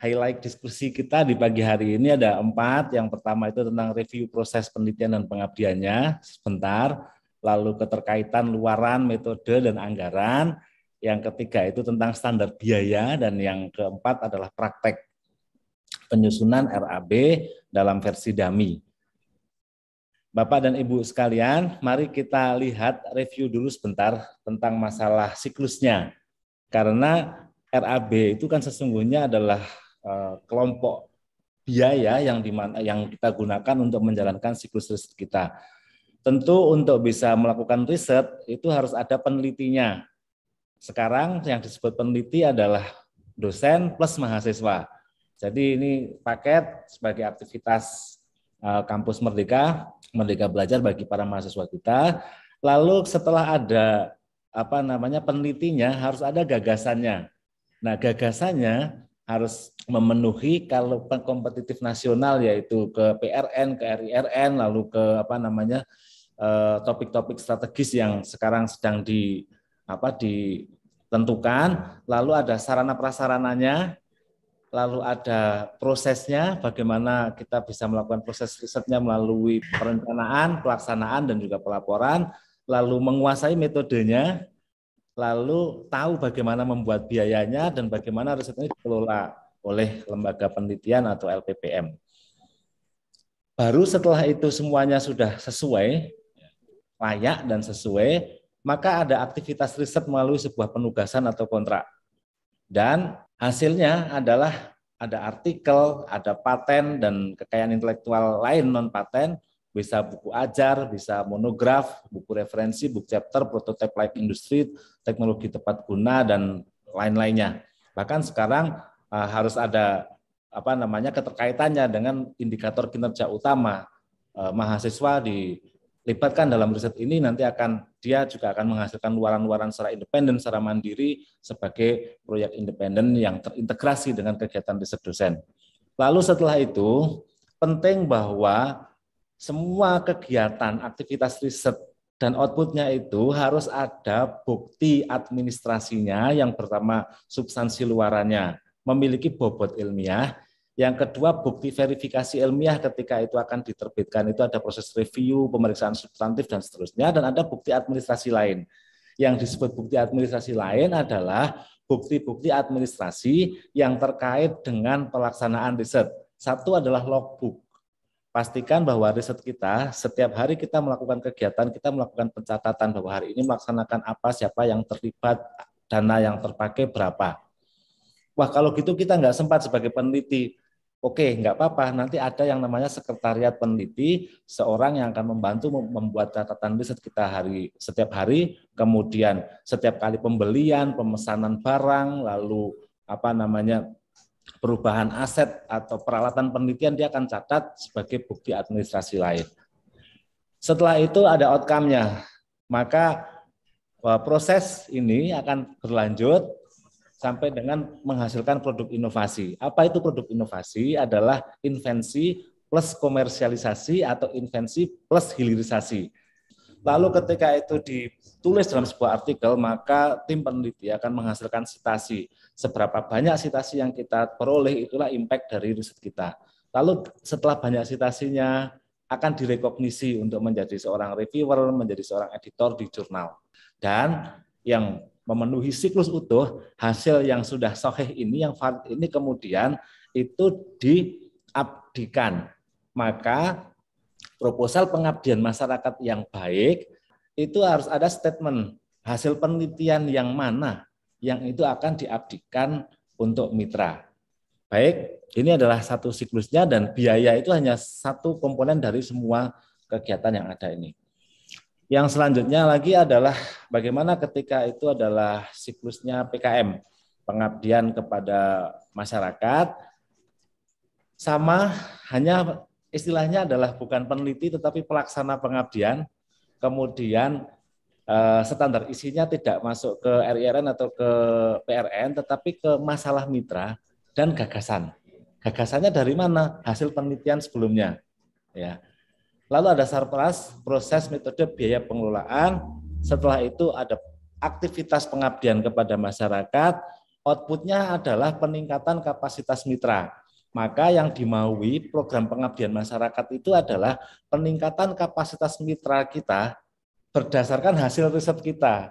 highlight diskusi kita di pagi hari ini ada empat. Yang pertama itu tentang review proses penelitian dan pengabdiannya sebentar. Lalu keterkaitan luaran, metode, dan anggaran. Yang ketiga itu tentang standar biaya. Dan yang keempat adalah praktek penyusunan RAB dalam versi dummy. Bapak dan Ibu sekalian, mari kita lihat review dulu sebentar tentang masalah siklusnya. Karena RAB itu kan sesungguhnya adalah Eh, kelompok biaya yang dimana, yang kita gunakan untuk menjalankan siklus riset kita. Tentu untuk bisa melakukan riset itu harus ada penelitinya. Sekarang yang disebut peneliti adalah dosen plus mahasiswa. Jadi ini paket sebagai aktivitas eh, kampus Merdeka, Merdeka Belajar bagi para mahasiswa kita. Lalu setelah ada apa namanya penelitinya harus ada gagasannya. Nah, gagasannya harus memenuhi kalau kompetitif nasional yaitu ke PRN, ke RIRN, lalu ke apa namanya eh, topik-topik strategis yang sekarang sedang di apa ditentukan, lalu ada sarana prasarananya, lalu ada prosesnya bagaimana kita bisa melakukan proses risetnya melalui perencanaan, pelaksanaan dan juga pelaporan, lalu menguasai metodenya, lalu tahu bagaimana membuat biayanya dan bagaimana riset ini dikelola oleh lembaga penelitian atau LPPM. Baru setelah itu semuanya sudah sesuai, layak dan sesuai, maka ada aktivitas riset melalui sebuah penugasan atau kontrak. Dan hasilnya adalah ada artikel, ada paten, dan kekayaan intelektual lain non-paten bisa buku ajar, bisa monograf, buku referensi, buku chapter, prototipe like industri, teknologi tepat guna dan lain-lainnya. Bahkan sekarang uh, harus ada apa namanya keterkaitannya dengan indikator kinerja utama uh, mahasiswa dilibatkan dalam riset ini nanti akan dia juga akan menghasilkan luaran-luaran secara independen, secara mandiri sebagai proyek independen yang terintegrasi dengan kegiatan riset dosen. Lalu setelah itu penting bahwa semua kegiatan aktivitas riset dan outputnya itu harus ada bukti administrasinya yang pertama substansi luarannya memiliki bobot ilmiah yang kedua, bukti verifikasi ilmiah ketika itu akan diterbitkan itu ada proses review, pemeriksaan substantif dan seterusnya dan ada bukti administrasi lain. Yang disebut bukti administrasi lain adalah bukti-bukti administrasi yang terkait dengan pelaksanaan riset. Satu adalah logbook pastikan bahwa riset kita setiap hari kita melakukan kegiatan, kita melakukan pencatatan bahwa hari ini melaksanakan apa, siapa yang terlibat, dana yang terpakai berapa. Wah kalau gitu kita nggak sempat sebagai peneliti. Oke, nggak apa-apa. Nanti ada yang namanya sekretariat peneliti, seorang yang akan membantu membuat catatan riset kita hari setiap hari. Kemudian setiap kali pembelian, pemesanan barang, lalu apa namanya perubahan aset atau peralatan penelitian dia akan catat sebagai bukti administrasi lain. Setelah itu ada outcome-nya. Maka e, proses ini akan berlanjut sampai dengan menghasilkan produk inovasi. Apa itu produk inovasi? Adalah invensi plus komersialisasi atau invensi plus hilirisasi. Lalu ketika itu ditulis dalam sebuah artikel, maka tim peneliti akan menghasilkan sitasi. Seberapa banyak sitasi yang kita peroleh itulah impact dari riset kita. Lalu setelah banyak sitasinya akan direkognisi untuk menjadi seorang reviewer, menjadi seorang editor di jurnal. Dan yang memenuhi siklus utuh, hasil yang sudah soheh ini, yang valid ini kemudian itu diabdikan. Maka proposal pengabdian masyarakat yang baik itu harus ada statement hasil penelitian yang mana yang itu akan diabdikan untuk mitra. Baik, ini adalah satu siklusnya dan biaya itu hanya satu komponen dari semua kegiatan yang ada ini. Yang selanjutnya lagi adalah bagaimana ketika itu adalah siklusnya PKM, pengabdian kepada masyarakat, sama hanya istilahnya adalah bukan peneliti tetapi pelaksana pengabdian, kemudian eh, standar isinya tidak masuk ke RIRN atau ke PRN, tetapi ke masalah mitra dan gagasan. Gagasannya dari mana? Hasil penelitian sebelumnya. Ya. Lalu ada surplus proses metode biaya pengelolaan. Setelah itu ada aktivitas pengabdian kepada masyarakat. Outputnya adalah peningkatan kapasitas mitra maka yang dimaui program pengabdian masyarakat itu adalah peningkatan kapasitas mitra kita berdasarkan hasil riset kita.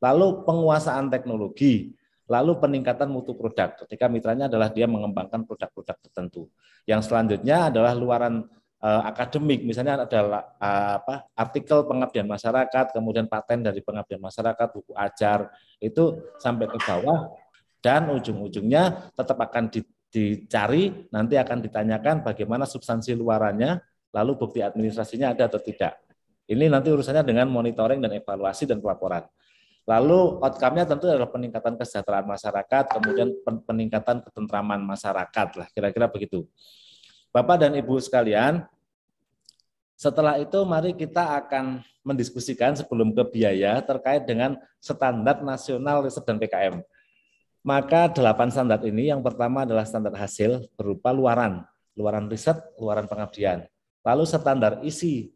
Lalu penguasaan teknologi, lalu peningkatan mutu produk. Ketika mitranya adalah dia mengembangkan produk-produk tertentu. Yang selanjutnya adalah luaran uh, akademik, misalnya ada eh, apa artikel pengabdian masyarakat, kemudian paten dari pengabdian masyarakat, buku ajar itu sampai ke bawah dan ujung-ujungnya tetap akan di, dicari, nanti akan ditanyakan bagaimana substansi luarannya, lalu bukti administrasinya ada atau tidak. Ini nanti urusannya dengan monitoring dan evaluasi dan pelaporan. Lalu outcome-nya tentu adalah peningkatan kesejahteraan masyarakat, kemudian peningkatan ketentraman masyarakat lah, kira-kira begitu. Bapak dan Ibu sekalian, setelah itu mari kita akan mendiskusikan sebelum ke biaya terkait dengan standar nasional riset dan PKM. Maka delapan standar ini yang pertama adalah standar hasil berupa luaran, luaran riset, luaran pengabdian. Lalu standar isi.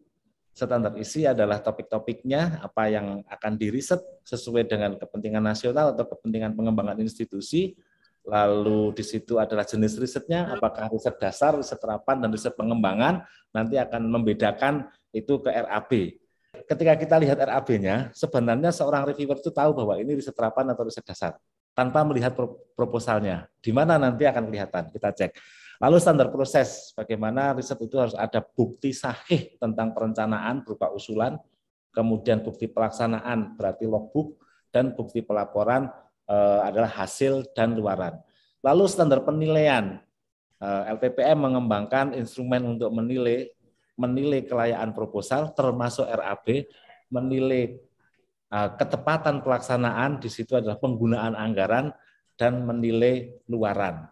Standar isi adalah topik-topiknya apa yang akan diriset sesuai dengan kepentingan nasional atau kepentingan pengembangan institusi. Lalu di situ adalah jenis risetnya, apakah riset dasar, riset terapan, dan riset pengembangan. Nanti akan membedakan itu ke RAB. Ketika kita lihat RAB-nya, sebenarnya seorang reviewer itu tahu bahwa ini riset terapan atau riset dasar tanpa melihat proposalnya. Di mana nanti akan kelihatan, kita cek. Lalu standar proses, bagaimana riset itu harus ada bukti sahih tentang perencanaan berupa usulan, kemudian bukti pelaksanaan berarti logbook, dan bukti pelaporan e, adalah hasil dan luaran. Lalu standar penilaian, e, eh, LPPM mengembangkan instrumen untuk menilai menilai kelayaan proposal termasuk RAB, menilai Eh, ketepatan pelaksanaan di situ adalah penggunaan anggaran dan menilai luaran.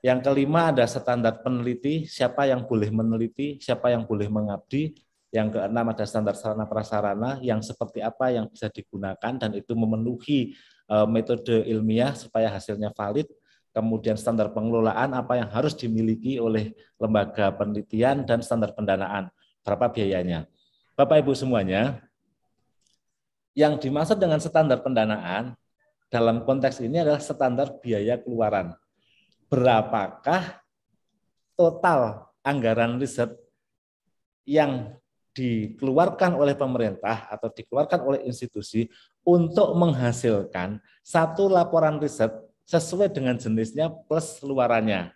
Yang kelima ada standar peneliti, siapa yang boleh meneliti, siapa yang boleh mengabdi. Yang keenam ada standar sarana prasarana yang seperti apa yang bisa digunakan dan itu memenuhi eh, metode ilmiah supaya hasilnya valid. Kemudian standar pengelolaan apa yang harus dimiliki oleh lembaga penelitian dan standar pendanaan, berapa biayanya. Bapak Ibu semuanya, yang dimaksud dengan standar pendanaan dalam konteks ini adalah standar biaya keluaran. Berapakah total anggaran riset yang dikeluarkan oleh pemerintah atau dikeluarkan oleh institusi untuk menghasilkan satu laporan riset sesuai dengan jenisnya plus luarannya.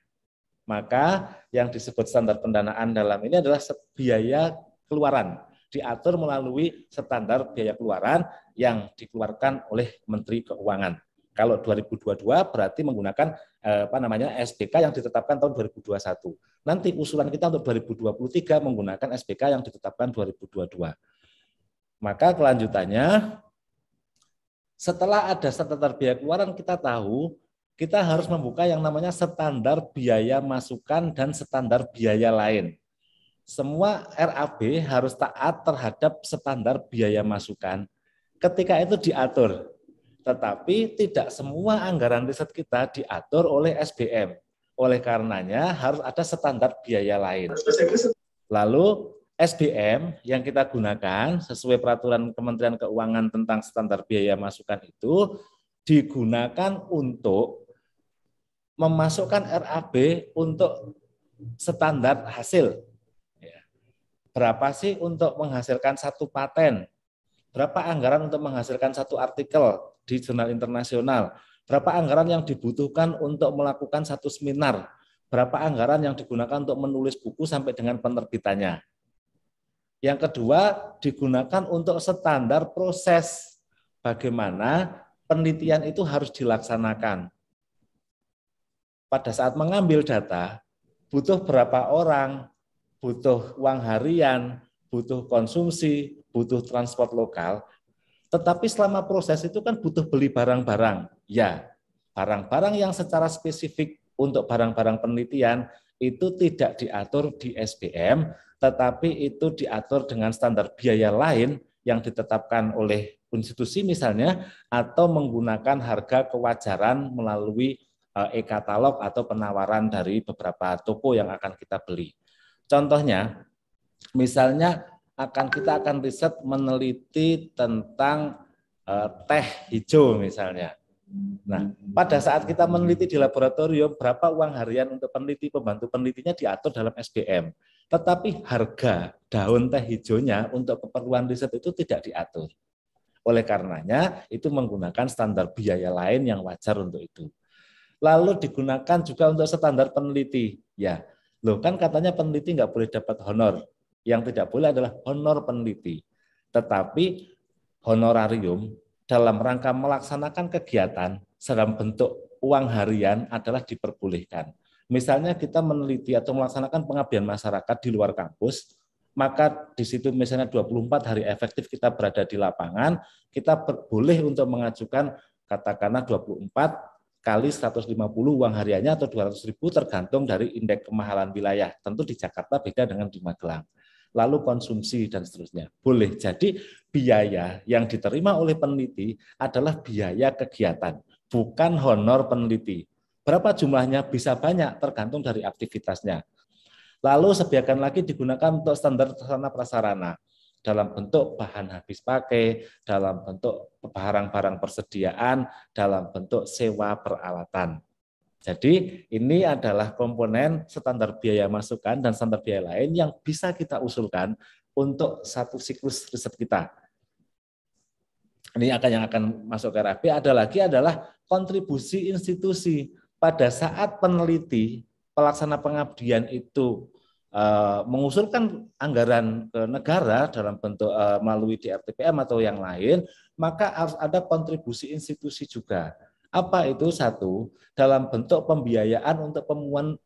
Maka yang disebut standar pendanaan dalam ini adalah biaya keluaran diatur melalui standar biaya keluaran yang dikeluarkan oleh Menteri Keuangan. Kalau 2022 berarti menggunakan eh, apa namanya SBK yang ditetapkan tahun 2021. Nanti usulan kita untuk 2023 menggunakan SBK yang ditetapkan 2022. Maka kelanjutannya setelah ada standar biaya keluaran kita tahu kita harus membuka yang namanya standar biaya masukan dan standar biaya lain semua RAB harus taat terhadap standar biaya masukan ketika itu diatur. Tetapi tidak semua anggaran riset kita diatur oleh SBM. Oleh karenanya harus ada standar biaya lain. Lalu SBM yang kita gunakan sesuai peraturan Kementerian Keuangan tentang standar biaya masukan itu digunakan untuk memasukkan RAB untuk standar hasil berapa sih untuk menghasilkan satu paten? Berapa anggaran untuk menghasilkan satu artikel di jurnal internasional? Berapa anggaran yang dibutuhkan untuk melakukan satu seminar? Berapa anggaran yang digunakan untuk menulis buku sampai dengan penerbitannya? Yang kedua, digunakan untuk standar proses bagaimana penelitian itu harus dilaksanakan. Pada saat mengambil data, butuh berapa orang, butuh uang harian, butuh konsumsi, butuh transport lokal. Tetapi selama proses itu kan butuh beli barang-barang. Ya, barang-barang yang secara spesifik untuk barang-barang penelitian itu tidak diatur di SBM, tetapi itu diatur dengan standar biaya lain yang ditetapkan oleh institusi misalnya atau menggunakan harga kewajaran melalui eh, e-katalog atau penawaran dari beberapa toko yang akan kita beli. Contohnya, misalnya akan kita akan riset meneliti tentang uh, teh hijau misalnya. Nah, pada saat kita meneliti di laboratorium, berapa uang harian untuk peneliti pembantu penelitinya diatur dalam SBM. Tetapi harga daun teh hijaunya untuk keperluan riset itu tidak diatur. Oleh karenanya, itu menggunakan standar biaya lain yang wajar untuk itu. Lalu digunakan juga untuk standar peneliti. Ya, Loh kan katanya peneliti nggak boleh dapat honor. Yang tidak boleh adalah honor peneliti. Tetapi honorarium dalam rangka melaksanakan kegiatan dalam bentuk uang harian adalah diperbolehkan. Misalnya kita meneliti atau melaksanakan pengabdian masyarakat di luar kampus, maka di situ misalnya 24 hari efektif kita berada di lapangan, kita boleh untuk mengajukan katakanlah 24 kali 150 uang hariannya atau 200 ribu tergantung dari indeks kemahalan wilayah. Tentu di Jakarta beda dengan di Magelang. Lalu konsumsi dan seterusnya. Boleh jadi biaya yang diterima oleh peneliti adalah biaya kegiatan, bukan honor peneliti. Berapa jumlahnya bisa banyak tergantung dari aktivitasnya. Lalu sediakan lagi digunakan untuk standar sarana prasarana dalam bentuk bahan habis pakai, dalam bentuk barang-barang persediaan, dalam bentuk sewa peralatan. Jadi ini adalah komponen standar biaya masukan dan standar biaya lain yang bisa kita usulkan untuk satu siklus riset kita. Ini akan yang akan masuk ke RAB ada lagi adalah kontribusi institusi pada saat peneliti pelaksana pengabdian itu Eh, mengusulkan anggaran ke negara dalam bentuk eh, melalui DRTPM atau yang lain, maka harus ada kontribusi institusi juga. Apa itu satu dalam bentuk pembiayaan untuk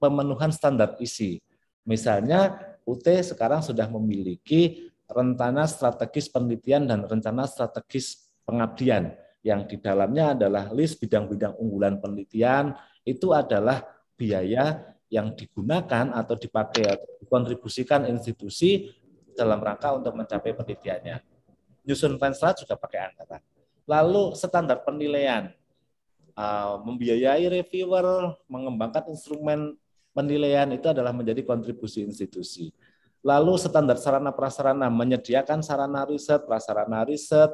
pemenuhan standar isi. Misalnya UT sekarang sudah memiliki rencana strategis penelitian dan rencana strategis pengabdian yang di dalamnya adalah list bidang-bidang unggulan penelitian itu adalah biaya yang digunakan atau dipakai atau dikontribusikan institusi dalam rangka untuk mencapai penelitiannya. Nyusun pensra juga pakai anggaran. Lalu standar penilaian, uh, membiayai reviewer, mengembangkan instrumen penilaian itu adalah menjadi kontribusi institusi. Lalu standar sarana prasarana menyediakan sarana riset, prasarana riset,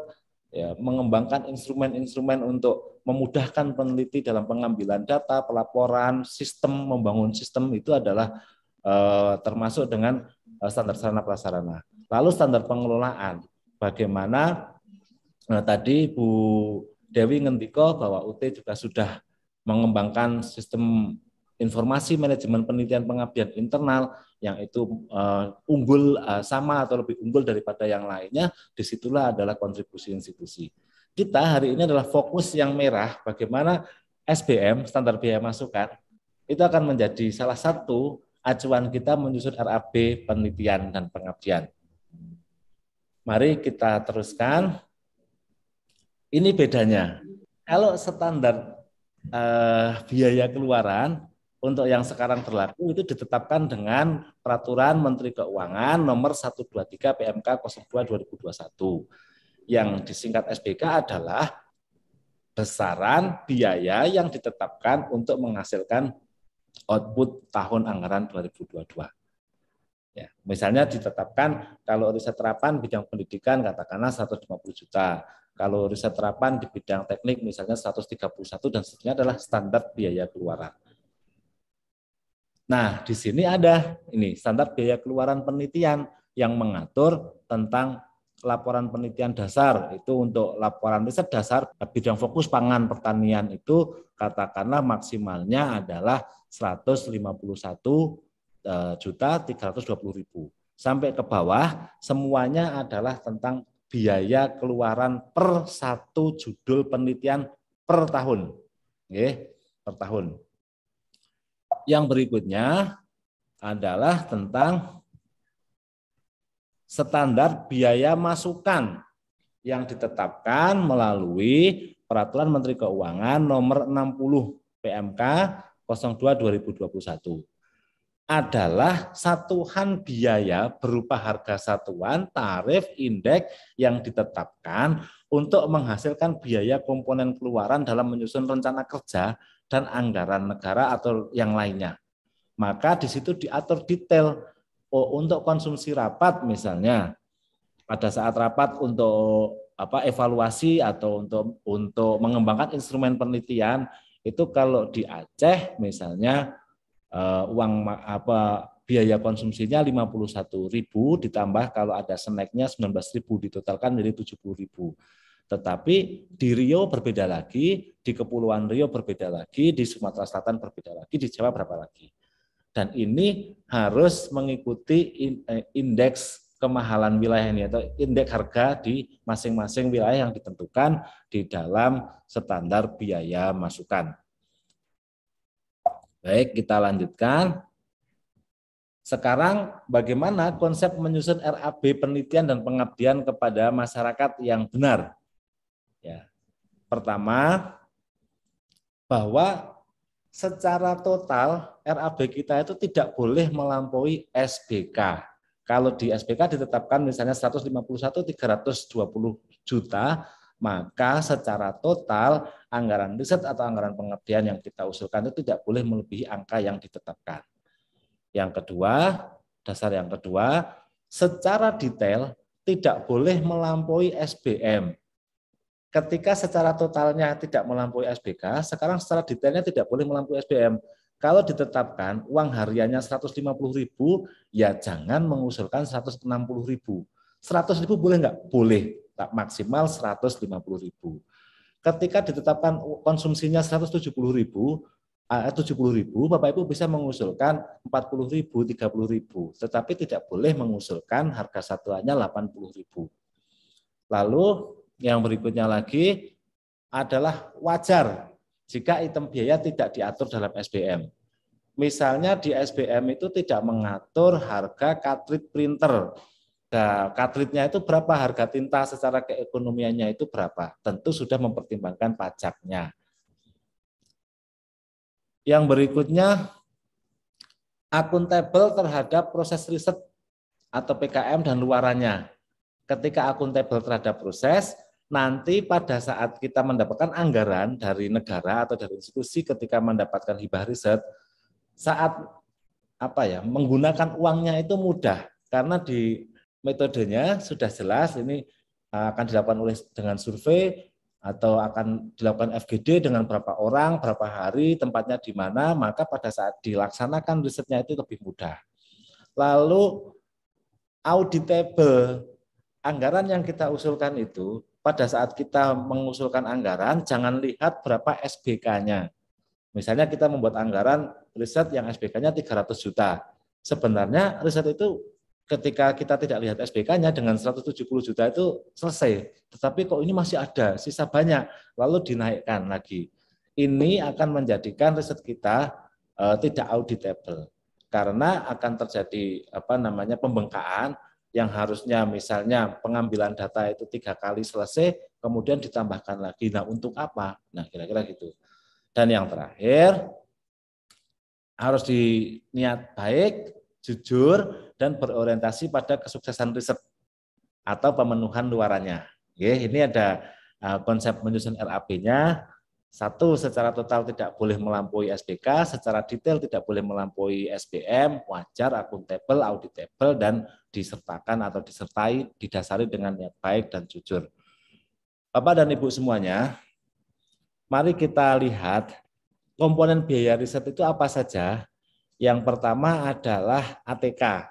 ya, mengembangkan instrumen-instrumen untuk memudahkan peneliti dalam pengambilan data, pelaporan, sistem, membangun sistem itu adalah eh, termasuk dengan eh, standar sarana prasarana. Lalu standar pengelolaan, bagaimana nah, tadi Bu Dewi ngendiko bahwa UT juga sudah mengembangkan sistem informasi manajemen penelitian pengabdian internal yang itu uh, unggul uh, sama atau lebih unggul daripada yang lainnya, disitulah adalah kontribusi institusi. Kita hari ini adalah fokus yang merah, bagaimana SBM, standar biaya masukan, itu akan menjadi salah satu acuan kita menyusun RAB penelitian dan pengabdian. Mari kita teruskan. Ini bedanya. Kalau standar eh, biaya keluaran untuk yang sekarang berlaku itu ditetapkan dengan peraturan Menteri Keuangan nomor 123 PMK 02 2021 yang disingkat SBK adalah besaran biaya yang ditetapkan untuk menghasilkan output tahun anggaran 2022. Ya, misalnya ditetapkan kalau riset terapan bidang pendidikan katakanlah 150 juta, kalau riset terapan di bidang teknik misalnya 131 dan seterusnya adalah standar biaya keluaran. Nah, di sini ada ini standar biaya keluaran penelitian yang mengatur tentang laporan penelitian dasar itu untuk laporan riset dasar bidang fokus pangan pertanian itu katakanlah maksimalnya adalah 151 eh, juta 320 ribu sampai ke bawah semuanya adalah tentang biaya keluaran per satu judul penelitian per tahun. Oke, per tahun yang berikutnya adalah tentang standar biaya masukan yang ditetapkan melalui Peraturan Menteri Keuangan nomor 60 PMK 02 2021 adalah satuan biaya berupa harga satuan, tarif, indeks yang ditetapkan untuk menghasilkan biaya komponen keluaran dalam menyusun rencana kerja dan anggaran negara atau yang lainnya. Maka di situ diatur detail oh, untuk konsumsi rapat misalnya pada saat rapat untuk apa evaluasi atau untuk untuk mengembangkan instrumen penelitian itu kalau di Aceh misalnya uh, uang apa biaya konsumsinya 51.000 ditambah kalau ada snacknya 19.000 ditotalkan menjadi 70.000. Tetapi di Rio berbeda lagi, di Kepulauan Rio berbeda lagi, di Sumatera Selatan berbeda lagi, di Jawa berapa lagi. Dan ini harus mengikuti eh, indeks kemahalan wilayah ini atau indeks harga di masing-masing wilayah yang ditentukan di dalam standar biaya masukan. Baik, kita lanjutkan. Sekarang bagaimana konsep menyusun RAB penelitian dan pengabdian kepada masyarakat yang benar? Pertama, bahwa secara total RAB kita itu tidak boleh melampaui SBK. Kalau di SBK ditetapkan misalnya 151 320 juta, maka secara total anggaran riset atau anggaran pengabdian yang kita usulkan itu tidak boleh melebihi angka yang ditetapkan. Yang kedua, dasar yang kedua, secara detail tidak boleh melampaui SBM Ketika secara totalnya tidak melampaui SBK, sekarang secara detailnya tidak boleh melampaui SBM. Kalau ditetapkan uang hariannya 150 ribu, ya jangan mengusulkan 160 ribu. 100 ribu boleh nggak? Boleh, tak maksimal 150 ribu. Ketika ditetapkan konsumsinya 170 ribu, 70 eh, ribu, Bapak Ibu bisa mengusulkan 40 ribu, 30 ribu, tetapi tidak boleh mengusulkan harga satuannya 80 ribu. Lalu yang berikutnya lagi adalah wajar jika item biaya tidak diatur dalam SBM. Misalnya di SBM itu tidak mengatur harga cartridge printer. Nah, katritnya cartridge-nya itu berapa harga tinta secara keekonomiannya itu berapa. Tentu sudah mempertimbangkan pajaknya. Yang berikutnya akuntabel terhadap proses riset atau PKM dan luarannya. Ketika akuntabel terhadap proses, nanti pada saat kita mendapatkan anggaran dari negara atau dari institusi ketika mendapatkan hibah riset saat apa ya menggunakan uangnya itu mudah karena di metodenya sudah jelas ini eh, akan dilakukan oleh dengan survei atau akan dilakukan FGD dengan berapa orang, berapa hari, tempatnya di mana, maka pada saat dilaksanakan risetnya itu lebih mudah. Lalu auditable anggaran yang kita usulkan itu pada saat kita mengusulkan anggaran jangan lihat berapa SBK-nya. Misalnya kita membuat anggaran riset yang SBK-nya 300 juta. Sebenarnya riset itu ketika kita tidak lihat SBK-nya dengan 170 juta itu selesai. Tetapi kok ini masih ada, sisa banyak, lalu dinaikkan lagi. Ini akan menjadikan riset kita uh, tidak auditable karena akan terjadi apa namanya pembengkakan yang harusnya misalnya pengambilan data itu tiga kali selesai, kemudian ditambahkan lagi. Nah, untuk apa? Nah, kira-kira gitu. Dan yang terakhir, harus diniat baik, jujur, dan berorientasi pada kesuksesan riset atau pemenuhan luarannya. Oke, ini ada eh, konsep menyusun RAP-nya. Satu, secara total tidak boleh melampaui SDK, secara detail tidak boleh melampaui SBM, wajar, akuntabel, auditable, dan disertakan atau disertai, didasari dengan niat baik dan jujur. Bapak dan Ibu semuanya, mari kita lihat komponen biaya riset itu apa saja. Yang pertama adalah ATK,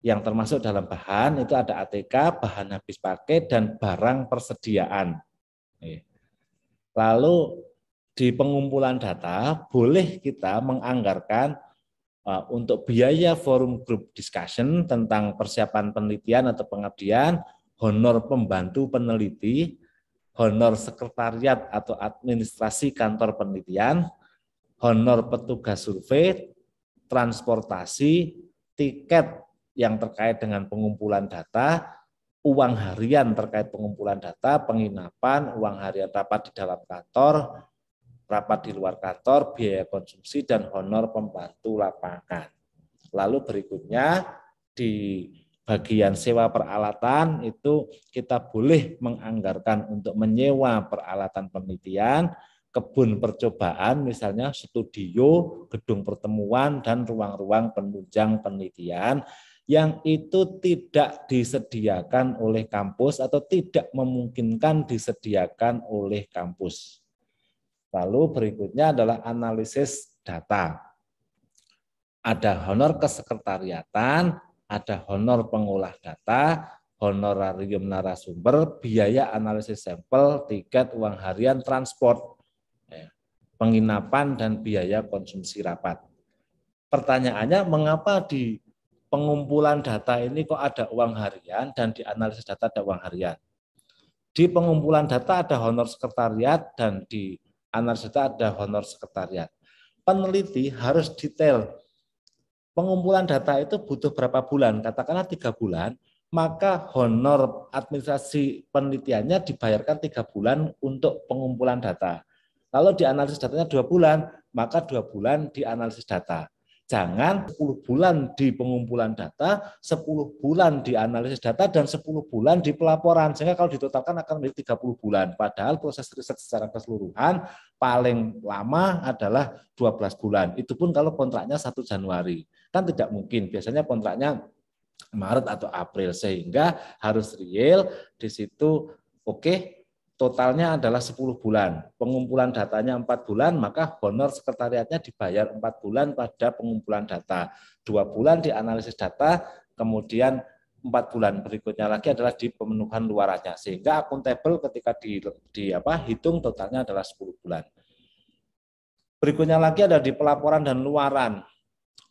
yang termasuk dalam bahan itu ada ATK, bahan habis pakai, dan barang persediaan. Lalu di pengumpulan data boleh kita menganggarkan uh, untuk biaya forum group discussion tentang persiapan penelitian atau pengabdian, honor pembantu peneliti, honor sekretariat atau administrasi kantor penelitian, honor petugas survei, transportasi, tiket yang terkait dengan pengumpulan data, uang harian terkait pengumpulan data, penginapan, uang harian rapat di dalam kantor, rapat di luar kantor, biaya konsumsi, dan honor pembantu lapangan. Lalu berikutnya di bagian sewa peralatan itu kita boleh menganggarkan untuk menyewa peralatan penelitian, kebun percobaan misalnya studio, gedung pertemuan, dan ruang-ruang penunjang penelitian yang itu tidak disediakan oleh kampus atau tidak memungkinkan disediakan oleh kampus. Lalu berikutnya adalah analisis data. Ada honor kesekretariatan, ada honor pengolah data, honorarium narasumber, biaya analisis sampel, tiket uang harian, transport, ya, penginapan, dan biaya konsumsi rapat. Pertanyaannya, mengapa di pengumpulan data ini kok ada uang harian dan di analisis data ada uang harian? Di pengumpulan data ada honor sekretariat dan di data ada honor sekretariat. Peneliti harus detail. Pengumpulan data itu butuh berapa bulan? Katakanlah tiga bulan, maka honor administrasi penelitiannya dibayarkan tiga bulan untuk pengumpulan data. Lalu dianalisis datanya dua bulan, maka dua bulan dianalisis data. Jangan 10 bulan di pengumpulan data, 10 bulan di analisis data, dan 10 bulan di pelaporan. Sehingga kalau ditotalkan akan menjadi 30 bulan. Padahal proses riset secara keseluruhan paling lama adalah 12 bulan. Itu pun kalau kontraknya 1 Januari. Kan tidak mungkin. Biasanya kontraknya Maret atau April. Sehingga harus real. Di situ, oke, totalnya adalah 10 bulan. Pengumpulan datanya 4 bulan, maka honor sekretariatnya dibayar 4 bulan pada pengumpulan data. Dua bulan di analisis data, kemudian empat bulan berikutnya lagi adalah di pemenuhan luarannya sehingga akuntabel ketika di, di apa hitung totalnya adalah 10 bulan berikutnya lagi ada di pelaporan dan luaran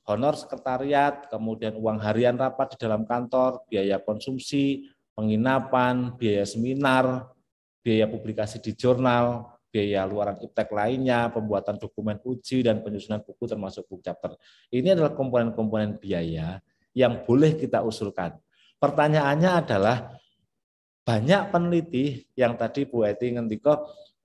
honor sekretariat kemudian uang harian rapat di dalam kantor biaya konsumsi penginapan biaya seminar biaya publikasi di jurnal, biaya luaran iptek lainnya, pembuatan dokumen uji, dan penyusunan buku termasuk book chapter. Ini adalah komponen-komponen biaya yang boleh kita usulkan. Pertanyaannya adalah, banyak peneliti yang tadi Bu Eti ngendiko,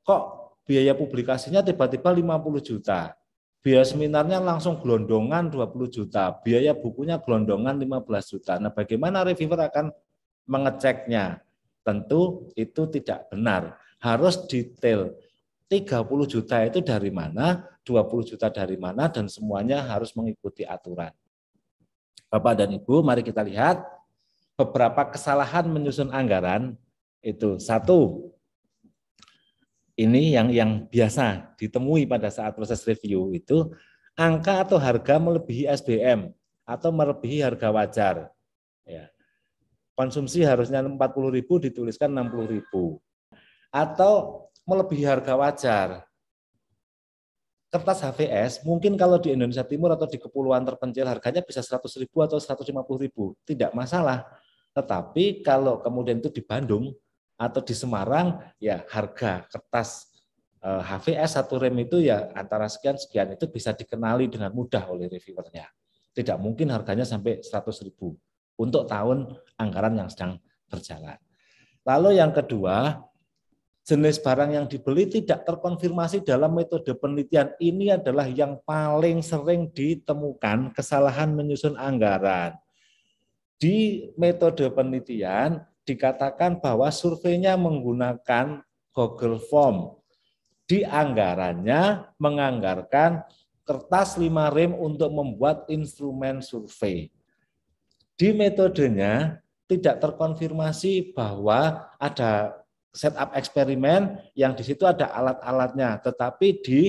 kok biaya publikasinya tiba-tiba 50 juta, biaya seminarnya langsung gelondongan 20 juta, biaya bukunya gelondongan 15 juta. Nah bagaimana reviewer akan mengeceknya? Tentu itu tidak benar. Harus detail. 30 juta itu dari mana, 20 juta dari mana, dan semuanya harus mengikuti aturan. Bapak dan Ibu, mari kita lihat beberapa kesalahan menyusun anggaran itu. Satu, ini yang yang biasa ditemui pada saat proses review itu angka atau harga melebihi SBM atau melebihi harga wajar. Ya konsumsi harusnya 40 ribu dituliskan 60 ribu. Atau melebihi harga wajar. Kertas HVS mungkin kalau di Indonesia Timur atau di kepulauan terpencil harganya bisa 100 ribu atau 150 ribu, tidak masalah. Tetapi kalau kemudian itu di Bandung atau di Semarang, ya harga kertas HVS eh, satu rem itu ya antara sekian sekian itu bisa dikenali dengan mudah oleh reviewernya. Tidak mungkin harganya sampai 100 ribu untuk tahun anggaran yang sedang berjalan. Lalu yang kedua, jenis barang yang dibeli tidak terkonfirmasi dalam metode penelitian. Ini adalah yang paling sering ditemukan kesalahan menyusun anggaran. Di metode penelitian dikatakan bahwa surveinya menggunakan Google Form. Di anggarannya menganggarkan kertas lima rem untuk membuat instrumen survei di metodenya tidak terkonfirmasi bahwa ada setup eksperimen yang di situ ada alat-alatnya, tetapi di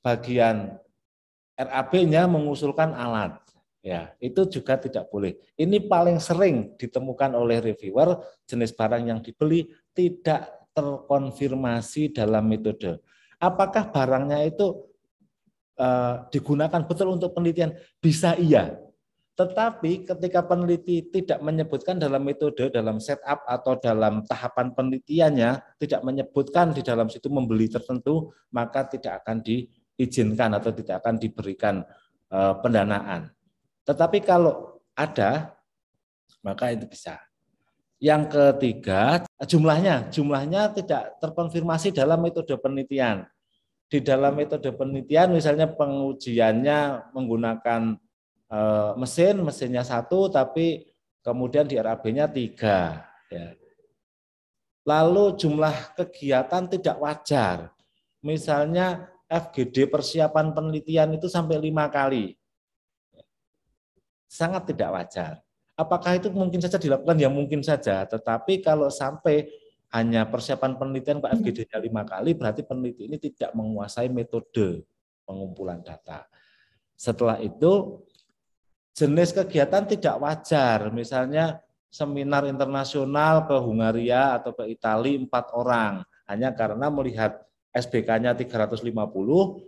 bagian RAB-nya mengusulkan alat. Ya, itu juga tidak boleh. Ini paling sering ditemukan oleh reviewer jenis barang yang dibeli tidak terkonfirmasi dalam metode. Apakah barangnya itu eh, digunakan betul untuk penelitian? Bisa iya, tetapi ketika peneliti tidak menyebutkan dalam metode, dalam setup atau dalam tahapan penelitiannya, tidak menyebutkan di dalam situ membeli tertentu, maka tidak akan diizinkan atau tidak akan diberikan eh, pendanaan. Tetapi kalau ada, maka itu bisa. Yang ketiga, jumlahnya. Jumlahnya tidak terkonfirmasi dalam metode penelitian. Di dalam metode penelitian misalnya pengujiannya menggunakan Eh, mesin, mesinnya satu, tapi kemudian di RAB-nya tiga. Ya. Lalu jumlah kegiatan tidak wajar. Misalnya FGD persiapan penelitian itu sampai lima kali. Sangat tidak wajar. Apakah itu mungkin saja dilakukan? Ya mungkin saja. Tetapi kalau sampai hanya persiapan penelitian Pak FGD-nya lima kali, berarti peneliti ini tidak menguasai metode pengumpulan data. Setelah itu jenis kegiatan tidak wajar, misalnya seminar internasional ke Hungaria atau ke Italia empat orang hanya karena melihat SBK-nya 350,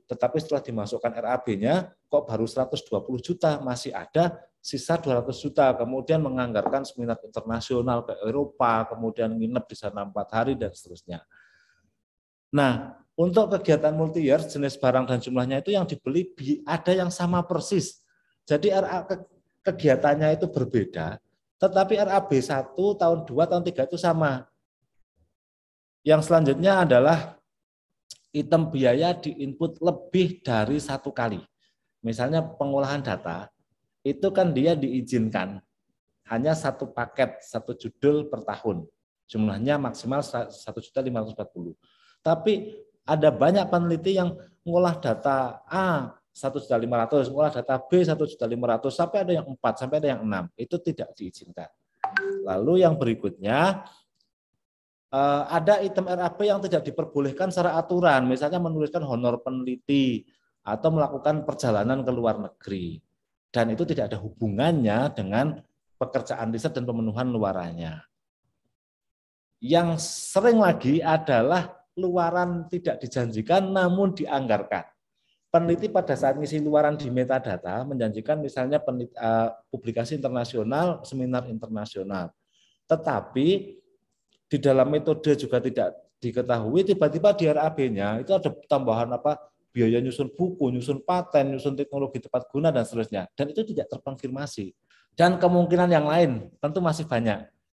tetapi setelah dimasukkan RAB-nya kok baru 120 juta, masih ada sisa 200 juta, kemudian menganggarkan seminar internasional ke Eropa, kemudian nginep di sana empat hari, dan seterusnya. Nah, untuk kegiatan multi year, jenis barang dan jumlahnya itu yang dibeli ada yang sama persis, jadi RA kegiatannya itu berbeda, tetapi RAB 1, tahun 2, tahun 3 itu sama. Yang selanjutnya adalah item biaya di input lebih dari satu kali. Misalnya pengolahan data, itu kan dia diizinkan hanya satu paket, satu judul per tahun. Jumlahnya maksimal 1.540. Tapi ada banyak peneliti yang mengolah data A, satu juta lima ratus, mulai data B satu juta lima ratus sampai ada yang empat sampai ada yang enam Itu tidak diizinkan. Lalu yang berikutnya eh, ada item RAP yang tidak diperbolehkan secara aturan, misalnya menuliskan honor peneliti atau melakukan perjalanan ke luar negeri. Dan itu tidak ada hubungannya dengan pekerjaan riset dan pemenuhan luarannya. Yang sering lagi adalah luaran tidak dijanjikan namun dianggarkan peneliti pada saat ngisi luaran di metadata menjanjikan misalnya peneliti, uh, publikasi internasional, seminar internasional. Tetapi di dalam metode juga tidak diketahui tiba-tiba di RAB-nya itu ada tambahan apa biaya nyusun buku, nyusun paten, nyusun teknologi tepat guna dan seterusnya. Dan itu tidak terkonfirmasi. Dan kemungkinan yang lain tentu masih banyak.